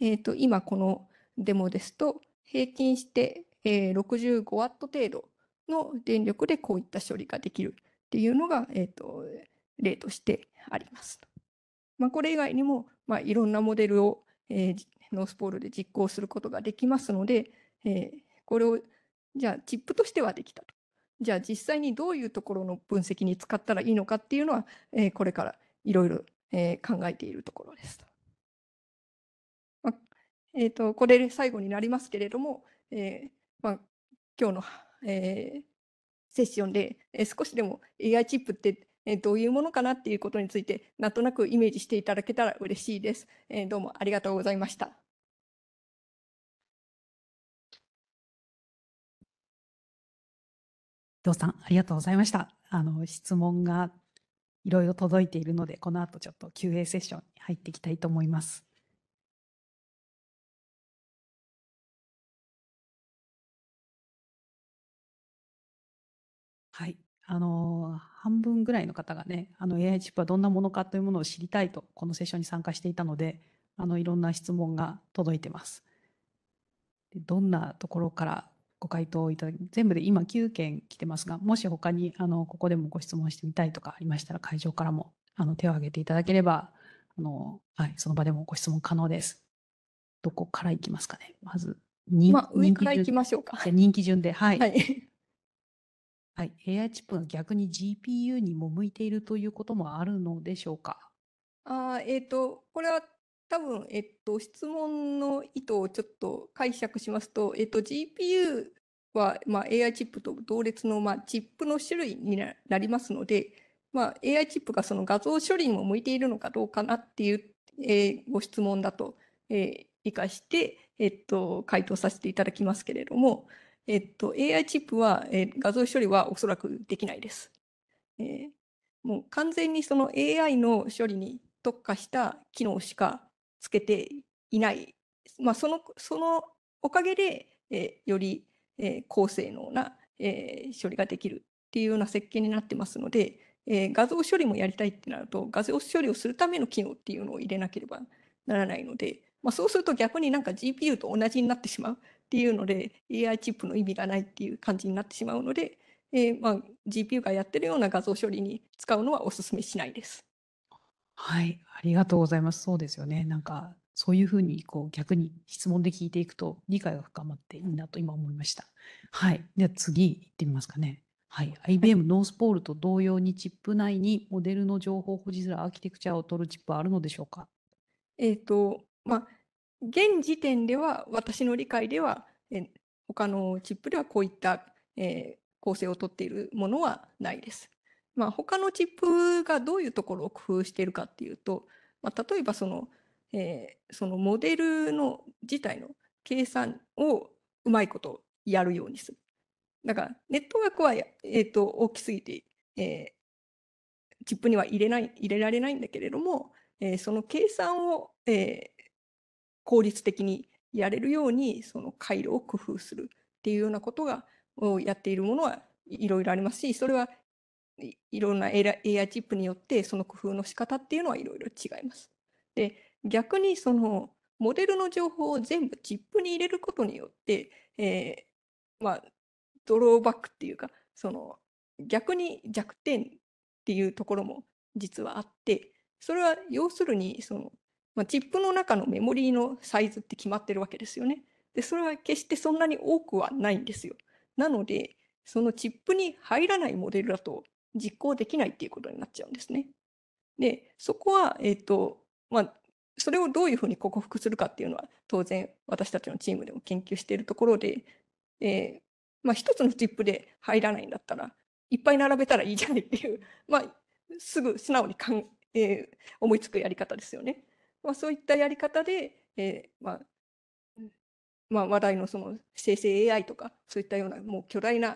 えー、と今このデモですと平均して、えー、65ワット程度の電力でこういった処理ができるっていうのが、えーと、例としてあります。まあ、これ以外にも、まあ、いろんなモデルを、えー、ノースポールで実行することができますので、えー、これをじゃあチップとしてはできたと。じゃあ実際にどういうところの分析に使ったらいいのかっていうのは、えー、これからいろいろ考えているところです。えーと、これで最後になりますけれども、えーまあ、今日の、えー、セッションで、えー、少しでも AI チップって、えー、どういうものかなっていうことについてなんとなくイメージしていただけたら嬉しいです。えー、どうもありがとうございました。伊藤さんありがとうございました。あの質問がいろいろ届いているのでこの後ちょっと Q&A セッションに入っていきたいと思います。はい。あの、半分ぐらいの方がね、あの AI チップはどんなものかというものを知りたいと、このセッションに参加していたので、あの、いろんな質問が届いてます。どんなところからご回答いただき、全部で今9件来てますが、もし他に、あの、ここでもご質問してみたいとかありましたら、会場からも、あの、手を挙げていただければ、あの、はい、その場でもご質問可能です。どこからいきますかね。まず、人まあ、上からいきましょうか。じゃ人気順で、はい。はいはい、AI チップが逆に GPU にも向いているということもあるのでしょうか。あえっ、と、これは多分、えっと、質問の意図をちょっと解釈しますと、えっと、GPU は、まあ、AI チップと同列の、まあ、チップの種類になりますので、まあ、AI チップがその画像処理にも向いているのかどうかなっていう、えー、ご質問だと、えー、理解して、えっと、回答させていただきますけれども、えっと、AI チップは、えー、画像処理はおそらくできないです。えー、もう完全にその AI の処理に特化した機能しかつけていない。まあ、その、そのおかげで、えー、より、え高性能な、え処理ができるっていうような設計になってますので、え画像処理もやりたいってなると、画像処理をするための機能っていうのを入れなければならないので、まあ、そうすると逆になんか GPU と同じになってしまう。っていうので AI チップの意味がないっていう感じになってしまうので、えー、まあ、GPU がやってるような画像処理に使うのはお勧めしないです。はい、ありがとうございます。そうですよね。なんかそういうふうにこう逆に質問で聞いていくと理解が深まっていいなと今思いました。はい、では次行ってみますかね。はい、IBM ノースポールと同様にチップ内にモデルの情報保持するアーキテクチャを取るチップはあるのでしょうか。えっ、ー、とまあ現時点では私の理解では、え他のチップではこういった、えー、構成をとっているものはないです。まあ、他のチップがどういうところを工夫しているかっていうと、まあ、例えばその,、えー、そのモデルの自体の計算をうまいことやるようにする。だからネットワークは、えー、と大きすぎて、えー、チップには入れない入れられないんだけれども、えー、その計算を、え効率的にやれるようにその回路を工夫するっていうようなことがをやっているものはいろいろありますしそれはいろんな AI チップによってその工夫の仕方っていうのはいろいろ違います。で逆にそのモデルの情報を全部チップに入れることによって、えー、まあドローバックっていうかその逆に弱点っていうところも実はあってそれは要するにそのまあ、チップの中のメモリーのサイズって決まってるわけですよね。で、それは決してそんなに多くはないんですよ。なので、そのチップに入らないモデルだと実行できないっていうことになっちゃうんですね。で、そこは、えっ、ー、と、まあ、それをどういうふうに克服するかっていうのは当然私たちのチームでも研究しているところで、えー、まあ、一つのチップで入らないんだったらいっぱい並べたらいいじゃないっていう、まあ、すぐ素直にかん、えー、思いつくやり方ですよね。まあ、そういったやり方で、えー、まあまあ、話題のその生成 AI とかそういったようなもう巨大な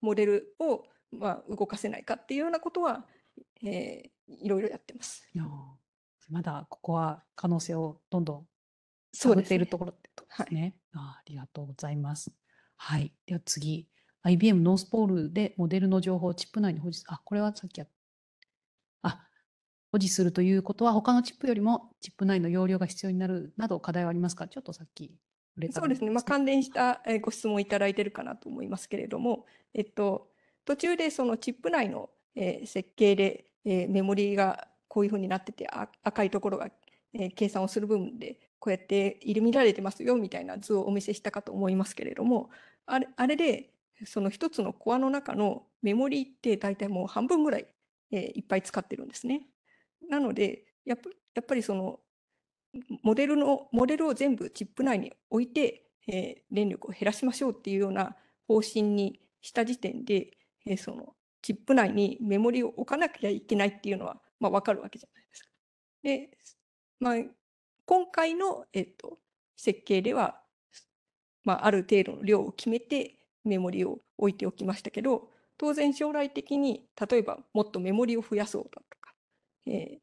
モデルを、まあ、動かせないかっていうようなことは、えー、いろいろやってます。まだここは可能性をどんどん探っているところってとですね。すねはい、あありがとうございます。はい、では次 IBM ノースポールでモデルの情報をチップ内に保持あこれはさっきやっ保持するということは、他のチップよりもチップ内の容量が必要になるなど課題はありますかちょっとさっきそうですね、まあ、関連したご質問いただいてるかなと思いますけれども、えっと、途中でそのチップ内の、え設計で、えメモリがこういうふうになってて赤いところが、え計算をする部分でこうやって入り乱れてますよみたいな図をお見せしたかと思いますけれどもあれあれでその一つのコアの中のメモリって大体もう半分ぐらい、えいっぱい使ってるんですね。なのでやっぱりそのモデルのモデルを全部チップ内に置いて、えー、電力を減らしましょうっていうような方針にした時点で、えー、そのチップ内にメモリを置かなきゃいけないっていうのは、まあ、分かるわけじゃないですか。で、まあ、今回の、えっと、設計では、まあ、ある程度の量を決めてメモリを置いておきましたけど当然将来的に例えばもっとメモリを増やそうだとえ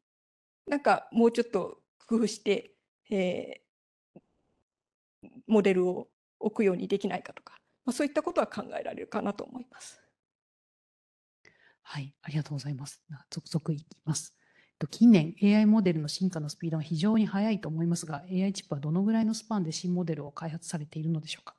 ー、なんかもうちょっと工夫して、えー、モデルを置くようにできないかとか、まあ、そういったことは考えられるかなと思います。はい、ありがとうございます。続々いきます。近年 AI モデルの進化のスピードは非常に速いと思いますが AI チップはどのぐらいのスパンで新モデルを開発されているのでしょうか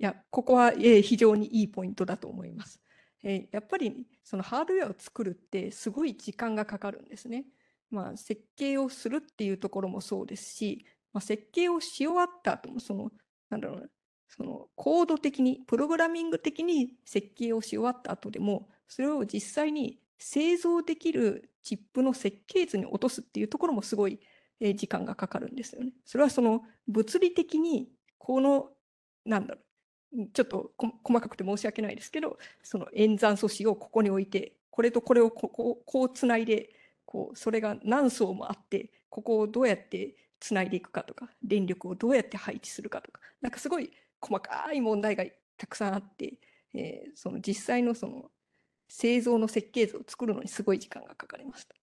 いやここは、え非常にいいポイントだと思います。えー、やっぱりそのハードウェアを作るってすごい時間がかかるんですね。まあ、設計をするっていうところもそうですし、まあ、設計をし終わった後もそのなんだろうなそのコード的にプログラミング的に設計をし終わった後でもそれを実際に製造できるチップの設計図に落とすっていうところもすごい時間がかかるんですよね。それはその物理的にこのなんだろうちょっと細かくて申し訳ないですけどその演算素子をここに置いてこれとこれをこここうつないでこうそれが何層もあってここをどうやってつないでいくかとか電力をどうやって配置するかとかなんかすごい細かい問題がたくさんあって、えー、その実際のその製造の設計図を作るのにすごい時間がかかりました。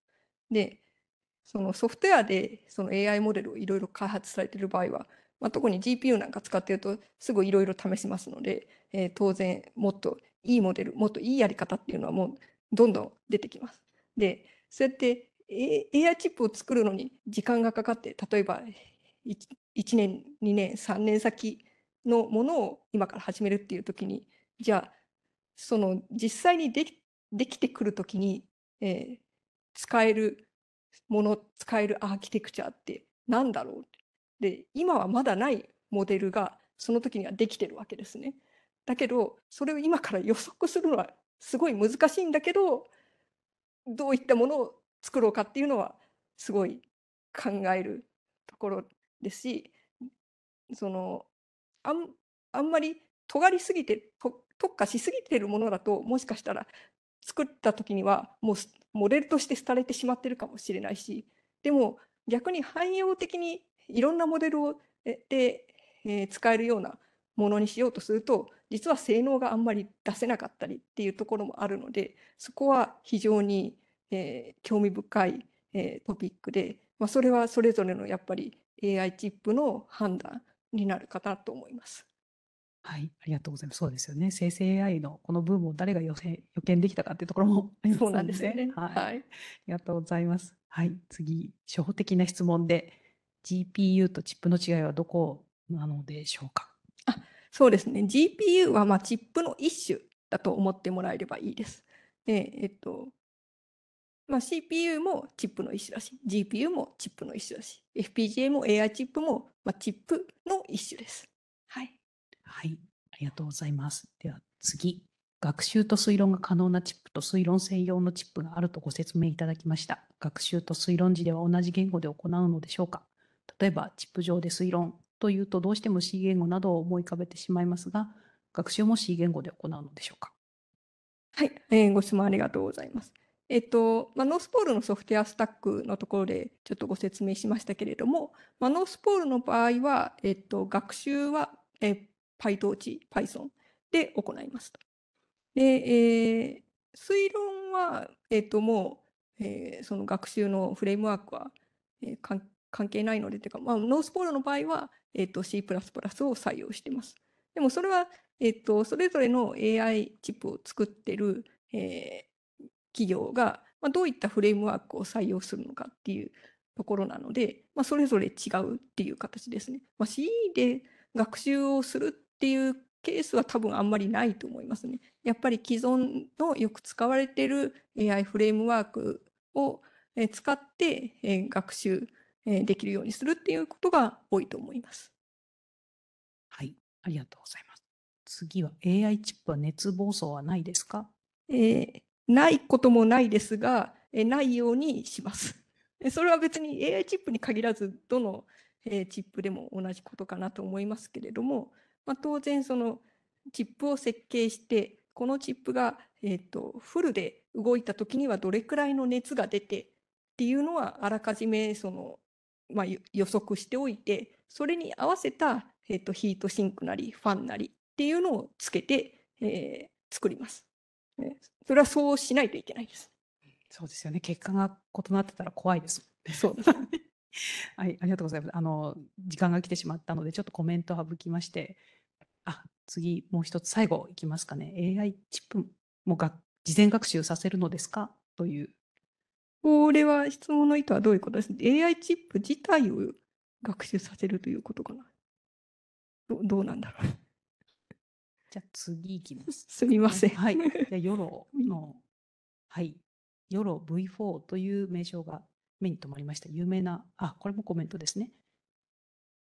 でそのソフトウェアでその AI モデルをいろいろ開発されている場合はまあ、特に GPU なんか使ってるとすぐいろいろ試しますので、えー、当然もっといいモデルもっといいやり方っていうのはもうどんどん出てきます。でそうやって AI チップを作るのに時間がかかって例えば 1, 1年2年3年先のものを今から始めるっていう時にじゃあその実際にできできてくる時に、えー、使えるもの使えるアーキテクチャって何だろうで今はまだないモデルがその時にはできてるわけですね。だけどそれを今から予測するのはすごい難しいんだけどどういったものを作ろうかっていうのはすごい考えるところですしそのあんあんまり尖りすぎて特化しすぎてるものだともしかしたら作った時にはもうモデルとして廃れてしまってるかもしれないしでも逆に汎用的にいろんなモデルをで、えー、使えるようなものにしようとすると実は性能があんまり出せなかったりっていうところもあるのでそこは非常に、えー、興味深い、えー、トピックで、まあ、それはそれぞれのやっぱり AI チップの判断になるかなと思います。はい、ありがとうございます。そうですよね。生成 AI のこのブームを誰が予予見できたかっていうところもありますそうなんですよね。はい、はい、ありがとうございます。はい、次、初歩的な質問で、GPU とチップの違いはどこなのでしょうかあそうですね GPU はまあチップの一種だと思ってもらえればいいです。でえっとまあ、CPU もチップの一種だし GPU もチップの一種だし FPGA も AI チップも、まあ、チップの一種です。はい、はい、ありがとうございます。では次学習と推論が可能なチップと推論専用のチップがあるとご説明いただきました。学習と推論時では同じ言語で行うのでしょうか例えばチップ上で推論というとどうしても C 言語などを思い浮かべてしまいますが学習も C 言語で行うのでしょうかはい、えー、ご質問ありがとうございます。えっとまあ、ノースポールのソフトウェアスタックのところでちょっとご説明しましたけれども、まあ、ノースポールの場合は、えっと、学習はえ PyTorch、Python で行いますと。で、えー、推論は、えっと、もう、えー、その学習のフレームワークは、えー、関係ないので、うか、まあ、ノースポーラの場合は、えっ、ー、と、C++ を採用してます。でもそれは、えっ、ー、と、それぞれの AI チップを作ってる、えー、企業が、まあ、どういったフレームワークを採用するのかっていうところなので、まあ、それぞれ違うっていう形ですね。まあ、c で学習をするっていうケースは多分あんまりないと思いますね。やっぱり既存のよく使われてる AI フレームワークを使って学習できるようにするっていうことが多いと思います。はい、ありがとうございます。次は AI チップは熱暴走はないですか、えー、ないこともないですが、えー、ないようにします。それは別に AI チップに限らず、どの、えー、チップでも同じことかなと思いますけれども、まあ、当然そのチップを設計して、このチップが、えーと、とフルで動いた時にはどれくらいの熱が出てっていうのはあらかじめそのまあ、予測しておいてそれに合わせた、えー、とヒートシンクなりファンなりっていうのをつけて、えー、作ります、それはそうしないといけないです。そうですよね結果が異なってたら怖いです。そうです はい、ありがとうございます。あの時間が来てしまったので、ちょっとコメント省きまして、あ、次もう一つ最後いきますかね。AI チップもが事前学習させるのですかというこれは質問の意図はどういうことですか ?AI チップ自体を学習させるということかなどどうなんだろうじゃあ次いきます。すみません。はい。じゃヨロの、はい。ヨロ V4 という名称が目に留まりました。有名な、あ、これもコメントですね。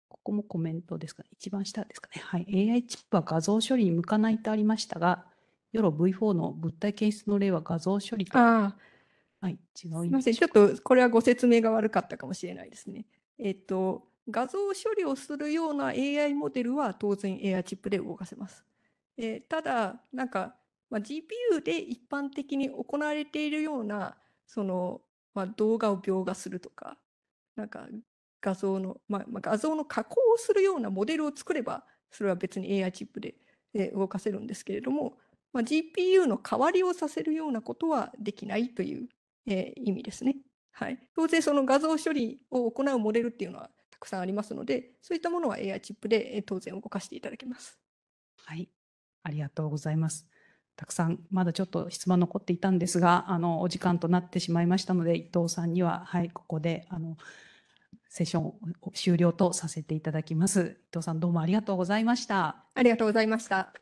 ここもコメントですかね。一番下ですかね。はい。AI チップは画像処理に向かないとありましたが、ヨロ V4 の物体検出の例は画像処理とはい、違うすみません、ちょっとこれはご説明が悪かったかもしれないですね。えっと、画像処理をするような AI モデルは当然 AI チップで動かせます。えー、ただ、なんか、まあ、GPU で一般的に行われているような、その、まあ、動画を描画するとか、なんか画像の、まあ、画像の加工をするようなモデルを作れば、それは別に AI チップで、え動かせるんですけれども、まあ、GPU の代わりをさせるようなことはできないというえー、意味ですね。はい、当然その画像処理を行うモデルっていうのはたくさんありますのでそういったものは AI チップで、えー、当然動かしていただけます。はいありがとうございます。たくさんまだちょっと質問残っていたんですがあのお時間となってしまいましたので伊藤さんには、はい、ここであのセッションを終了とさせていただきます。伊藤さんどうもありがとうございました。ありがとうございました。